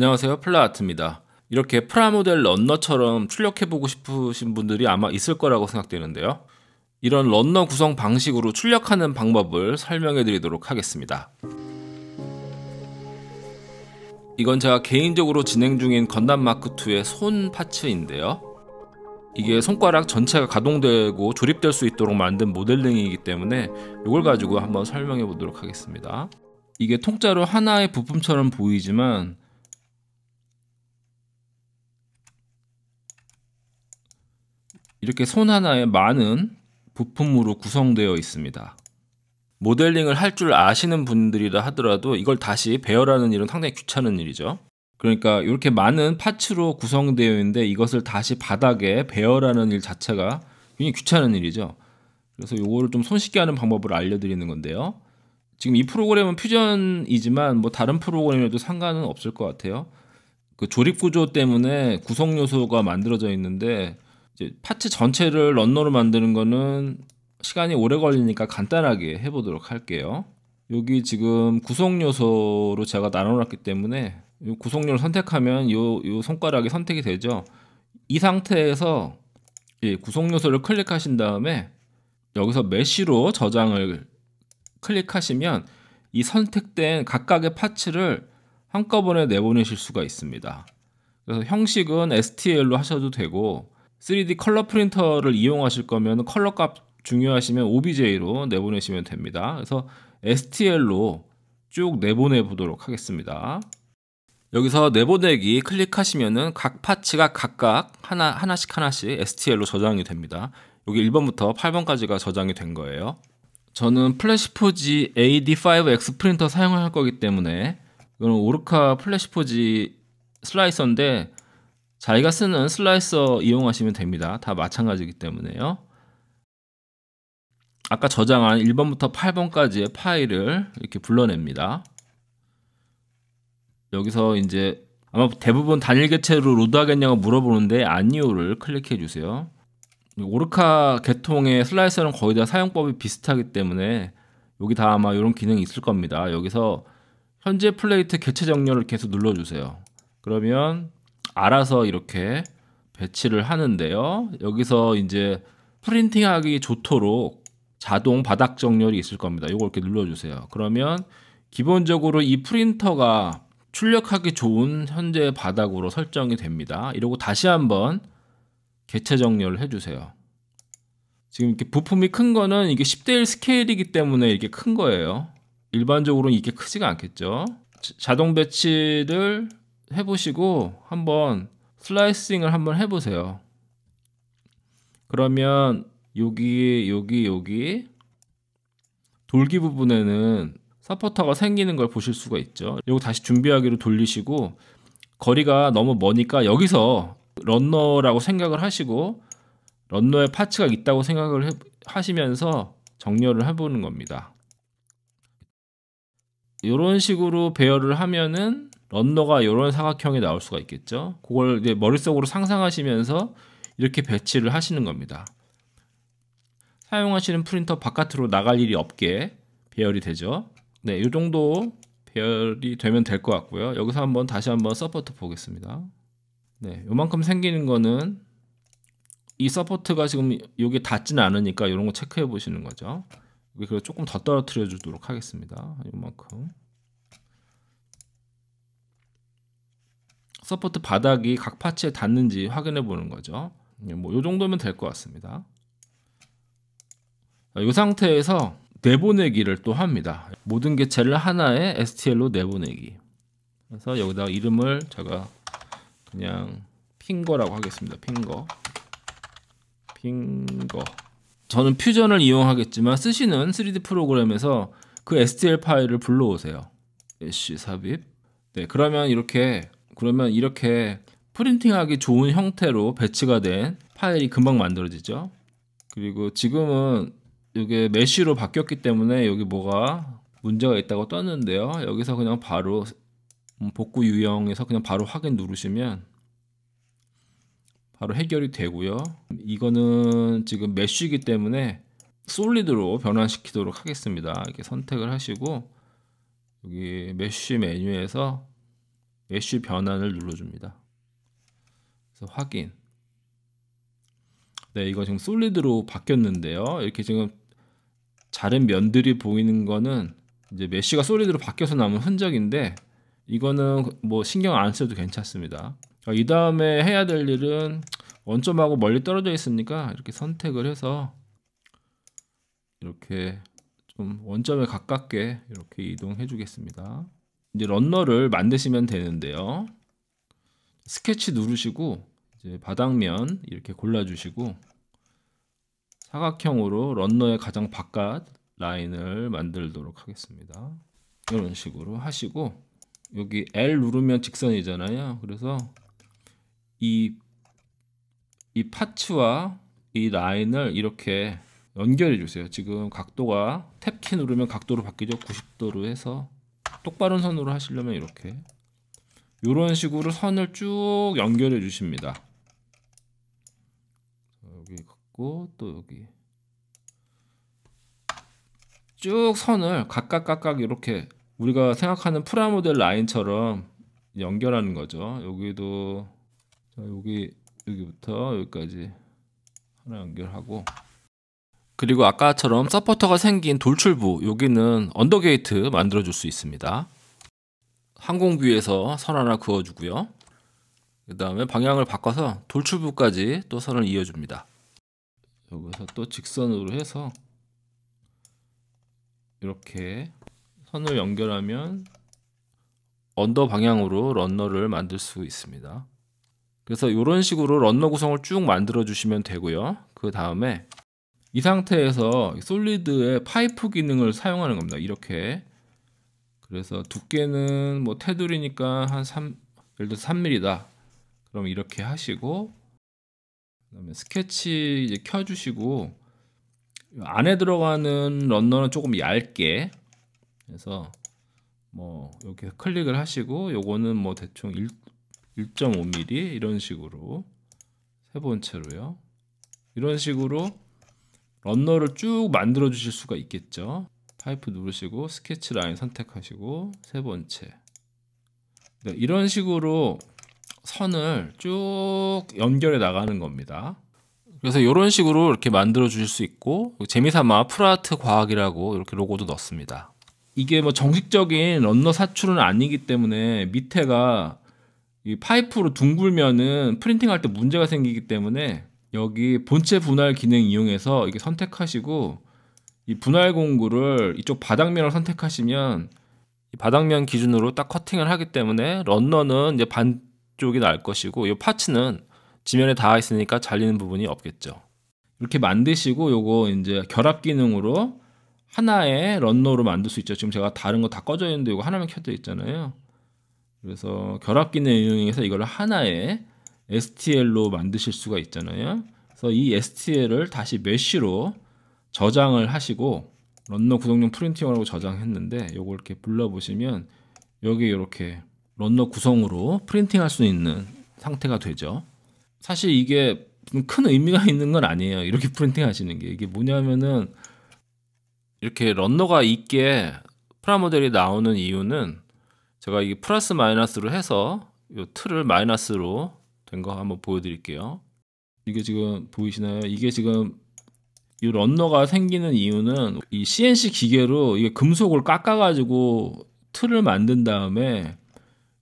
안녕하세요. 플라아트입니다. 이렇게 프라모델 런너처럼 출력해보고 싶으신 분들이 아마 있을 거라고 생각되는데요. 이런 런너 구성 방식으로 출력하는 방법을 설명해 드리도록 하겠습니다. 이건 제가 개인적으로 진행 중인 건담 마크2의 손 파츠인데요. 이게 손가락 전체가 가동되고 조립될 수 있도록 만든 모델링이기 때문에 이걸 가지고 한번 설명해 보도록 하겠습니다. 이게 통째로 하나의 부품처럼 보이지만 이렇게 손 하나에 많은 부품으로 구성되어 있습니다. 모델링을 할 줄 아시는 분들이라 하더라도 이걸 다시 배열하는 일은 상당히 귀찮은 일이죠. 그러니까 이렇게 많은 파츠로 구성되어 있는데 이것을 다시 바닥에 배열하는 일 자체가 굉장히 귀찮은 일이죠. 그래서 이거를 좀 손쉽게 하는 방법을 알려드리는 건데요. 지금 이 프로그램은 퓨전이지만 뭐 다른 프로그램에도 상관은 없을 것 같아요. 그 조립 구조 때문에 구성 요소가 만들어져 있는데 이제 파츠 전체를 런너로 만드는 거는 시간이 오래 걸리니까 간단하게 해보도록 할게요. 여기 지금 구성 요소로 제가 나눠놨기 때문에 이 구성료를 선택하면 이, 요 손가락이 선택이 되죠. 이 상태에서 예, 구성 요소를 클릭하신 다음에 여기서 메쉬로 저장을 클릭하시면 이 선택된 각각의 파츠를 한꺼번에 내보내실 수가 있습니다. 그래서 형식은 STL로 하셔도 되고 3D 컬러 프린터를 이용하실 거면 컬러 값 중요하시면 OBJ로 내보내시면 됩니다. 그래서 STL로 쭉 내보내 보도록 하겠습니다. 여기서 내보내기 클릭하시면은 각 파츠가 각각 하나 하나씩 하나씩 STL로 저장이 됩니다. 여기 1번부터 8번까지가 저장이 된 거예요. 저는 플래시포지 AD5X 프린터 사용을 할 거기 때문에 이거는 오르카 플래시포지 슬라이서인데 자기가 쓰는 슬라이서 이용하시면 됩니다. 다 마찬가지이기 때문에요. 아까 저장한 1번부터 8번까지의 파일을 이렇게 불러냅니다. 여기서 이제 아마 대부분 단일 개체로 로드하겠냐고 물어보는데 아니오를 클릭해 주세요. 오르카 개통의 슬라이서는 거의 다 사용법이 비슷하기 때문에 여기 다 아마 이런 기능이 있을 겁니다. 여기서 현재 플레이트 개체 정렬을 계속 눌러주세요. 그러면 알아서 이렇게 배치를 하는데요. 여기서 이제 프린팅하기 좋도록 자동 바닥 정렬이 있을 겁니다. 이걸 이렇게 눌러주세요. 그러면 기본적으로 이 프린터가 출력하기 좋은 현재 바닥으로 설정이 됩니다. 이러고 다시 한번 개체 정렬을 해주세요. 지금 이렇게 부품이 큰 거는 이게 10대1 스케일이기 때문에 이렇게 큰 거예요. 일반적으로는 이게 크지가 않겠죠. 자동 배치를 해보시고 한번 슬라이싱을 한번 해보세요. 그러면 여기 여기 여기 돌기 부분에는 서포터가 생기는 걸 보실 수가 있죠. 이거 다시 준비하기로 돌리시고 거리가 너무 머니까 여기서 런너라고 생각을 하시고 런너에 파츠가 있다고 생각을 해, 하시면서 정렬을 해보는 겁니다. 이런 식으로 배열을 하면은 런너가 이런 사각형이 나올 수가 있겠죠. 그걸 이제 머릿속으로 상상하시면서 이렇게 배치를 하시는 겁니다. 사용하시는 프린터 바깥으로 나갈 일이 없게 배열이 되죠. 네, 이 정도 배열이 되면 될 것 같고요. 여기서 한번 다시 한번 서포트 보겠습니다. 네, 요만큼 생기는 거는 이 서포트가 지금 여기 닿지는 않으니까 이런 거 체크해 보시는 거죠. 그리고 조금 더 떨어뜨려 주도록 하겠습니다. 요만큼. 서포트 바닥이 각 파츠에 닿는지 확인해 보는 거죠. 예, 뭐이 정도면 될 것 같습니다. 이 아, 상태에서 내보내기를 또 합니다. 모든 개체를 하나의 STL로 내보내기. 그래서 여기다가 이름을 제가 그냥 핑거라고 하겠습니다. 핑거. 핑거. 저는 퓨전을 이용하겠지만 쓰시는 3D 프로그램에서 그 STL 파일을 불러오세요. 애쉬 예, 삽입. 네, 그러면 이렇게 그러면 이렇게 프린팅하기 좋은 형태로 배치가 된 파일이 금방 만들어지죠. 그리고 지금은 이게 메쉬로 바뀌었기 때문에 여기 뭐가 문제가 있다고 떴는데요. 여기서 그냥 바로 음, 복구 유형에서 그냥 바로 확인 누르시면 바로 해결이 되고요. 이거는 지금 메쉬이기 때문에 솔리드로 변환시키도록 하겠습니다. 이렇게 선택을 하시고 여기 메쉬 메뉴에서 예쉬 변환을 눌러줍니다. 그래서 확인. 네, 이거 지금 솔리드로 바뀌었는데요. 이렇게 지금 자른 면들이 보이는 거는 이제 메쉬가 솔리드로 바뀌어서 남은 흔적인데 이거는 뭐 신경 안 써도 괜찮습니다. 그러니까 이 다음에 해야 될 일은 원점하고 멀리 떨어져 있으니까 이렇게 선택을 해서 이렇게 좀 원점에 가깝게 이렇게 이동해 주겠습니다. 이제 런너를 만드시면 되는데요. 스케치 누르시고 이제 바닥면 이렇게 골라주시고 사각형으로 런너의 가장 바깥 라인을 만들도록 하겠습니다. 이런 식으로 하시고 여기 L 누르면 직선이잖아요. 그래서 이, 이 파츠와 이 라인을 이렇게 연결해 주세요. 지금 각도가 탭키 누르면 각도로 바뀌죠. 90도로 해서 똑바른 선으로 하시려면 이렇게 이런 식으로 선을 쭉 연결해 주십니다. 여기 갖고 또 여기 쭉 선을 각각 각각 이렇게 우리가 생각하는 프라모델 라인처럼 연결하는 거죠. 여기도 여기 여기부터 여기까지 하나 연결하고 그리고 아까처럼 서포터가 생긴 돌출부 여기는 언더게이트 만들어줄 수 있습니다. 항공뷰에서 선 하나 그어주고요. 그 다음에 방향을 바꿔서 돌출부까지 또 선을 이어줍니다. 여기서 또 직선으로 해서 이렇게 선을 연결하면 언더 방향으로 런너를 만들 수 있습니다. 그래서 이런 식으로 런너 구성을 쭉 만들어 주시면 되고요. 그 다음에 이 상태에서 솔리드의 파이프 기능을 사용하는 겁니다. 이렇게 그래서 두께는 뭐 테두리니까 한 3, 예를 들어 3mm다. 그럼 이렇게 하시고 그다음에 스케치 이제 켜주시고 안에 들어가는 런너는 조금 얇게 해서 뭐 이렇게 클릭을 하시고 요거는 뭐 대충 1, 1.5mm 이런 식으로 세 번째로요. 이런 식으로 런너를 쭉 만들어 주실 수가 있겠죠 파이프 누르시고 스케치 라인 선택하시고 세 번째 네, 이런 식으로 선을 쭉 연결해 나가는 겁니다 그래서 이런 식으로 이렇게 만들어 주실 수 있고 재미삼아 프라트 과학이라고 이렇게 로고도 넣습니다 이게 뭐 정식적인 런너 사출은 아니기 때문에 밑에가 이 파이프로 둥글면은 프린팅할 때 문제가 생기기 때문에 여기 본체 분할 기능 이용해서 이게 선택하시고 이 분할 공구를 이쪽 바닥면을 선택하시면 이 바닥면 기준으로 딱 커팅을 하기 때문에 런너는 이제 반쪽이 날 것이고 이 파츠는 지면에 닿아 있으니까 잘리는 부분이 없겠죠. 이렇게 만드시고 요거 이제 결합 기능으로 하나의 런너로 만들 수 있죠. 지금 제가 다른 거 다 꺼져 있는데 이거 하나만 켜져 있잖아요. 그래서 결합 기능 이용해서 이걸 하나의 STL로 만드실 수가 있잖아요. 그래서 이 STL을 다시 메쉬로 저장을 하시고 런너 구성용 프린팅어라고 저장했는데 요걸 이렇게 불러보시면 여기 이렇게 런너 구성으로 프린팅할 수 있는 상태가 되죠. 사실 이게 큰 의미가 있는 건 아니에요. 이렇게 프린팅 하시는 게 이게 뭐냐면은 이렇게 런너가 있게 프라모델이 나오는 이유는 제가 이게 플러스 마이너스로 해서 이 틀을 마이너스로 된거 한번 보여드릴게요. 이게 지금 보이시나요? 이게 지금 이 런너가 생기는 이유는 이 CNC 기계로 이게 금속을 깎아가지고 틀을 만든 다음에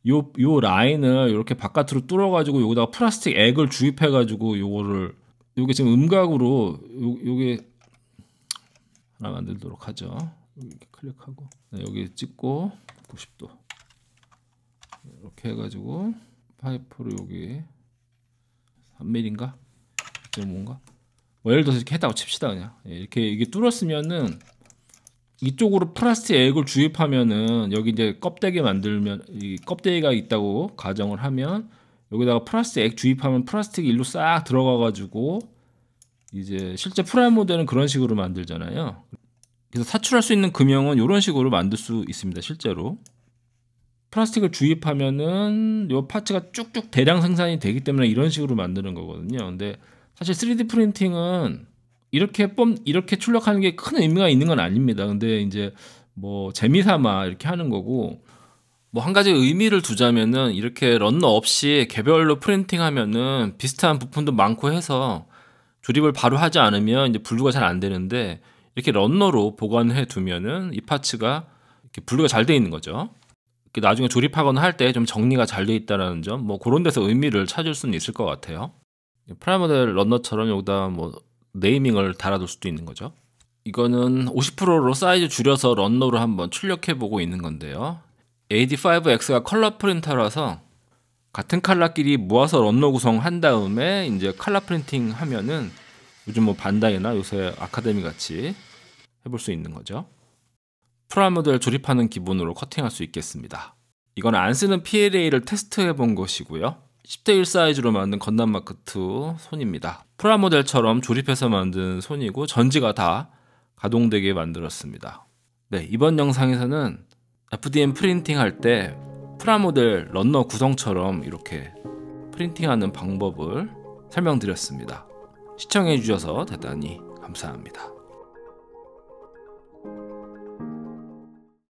요, 요 라인을 이렇게 바깥으로 뚫어가지고 여기다가 플라스틱 액을 주입해가지고 요거를 요게 지금 음각으로 요, 요게 하나 만들도록 하죠. 이렇게 클릭하고 네, 여기 찍고 90도 이렇게 해가지고 파이프로 여기 3mm인가? 2 그 5가뭐 예를 들어서 이렇게 했다고 칩시다 그냥 예, 이렇게 이게 뚫었으면은 이쪽으로 플라스틱 액을 주입하면은 여기 이제 껍데기 만들면 이 껍데기가 있다고 가정을 하면 여기다가 플라스틱 액 주입하면 플라스틱이 일로 싹 들어가 가지고 이제 실제 프라 모델은 그런 식으로 만들잖아요. 그래서 사출할 수 있는 금형은 이런 식으로 만들 수 있습니다. 실제로. 플라스틱을 주입하면은 요 파츠가 쭉쭉 대량 생산이 되기 때문에 이런 식으로 만드는 거거든요. 근데 사실 3D 프린팅은 이렇게 뽐 이렇게 출력하는 게 큰 의미가 있는 건 아닙니다. 근데 이제 뭐 재미삼아 이렇게 하는 거고 뭐 한 가지 의미를 두자면은 이렇게 런너 없이 개별로 프린팅하면은 비슷한 부품도 많고 해서 조립을 바로 하지 않으면 이제 분류가 잘 안 되는데 이렇게 런너로 보관해 두면은 이 파츠가 이렇게 분류가 잘 돼 있는 거죠. 그 나중에 조립하거나 할 때 좀 정리가 잘돼 있다라는 점, 뭐 그런 데서 의미를 찾을 수는 있을 것 같아요. 프라모델 런너처럼 여기다 뭐 네이밍을 달아둘 수도 있는 거죠. 이거는 50%로 사이즈 줄여서 런너로 한번 출력해 보고 있는 건데요. AD5X가 컬러 프린터라서 같은 컬러끼리 모아서 런너 구성한 다음에 이제 컬러 프린팅 하면은 요즘 뭐 반다이나 요새 아카데미 같이 해볼 수 있는 거죠. 프라모델 조립하는 기분으로 커팅할 수 있겠습니다. 이건 안 쓰는 PLA를 테스트해 본 것이고요. 10대1 사이즈로 만든 건담 마크 2 손입니다. 프라모델처럼 조립해서 만든 손이고 전지가 다 가동되게 만들었습니다. 네, 이번 영상에서는 FDM 프린팅 할 때 프라모델 런너 구성처럼 이렇게 프린팅하는 방법을 설명드렸습니다. 시청해 주셔서 대단히 감사합니다.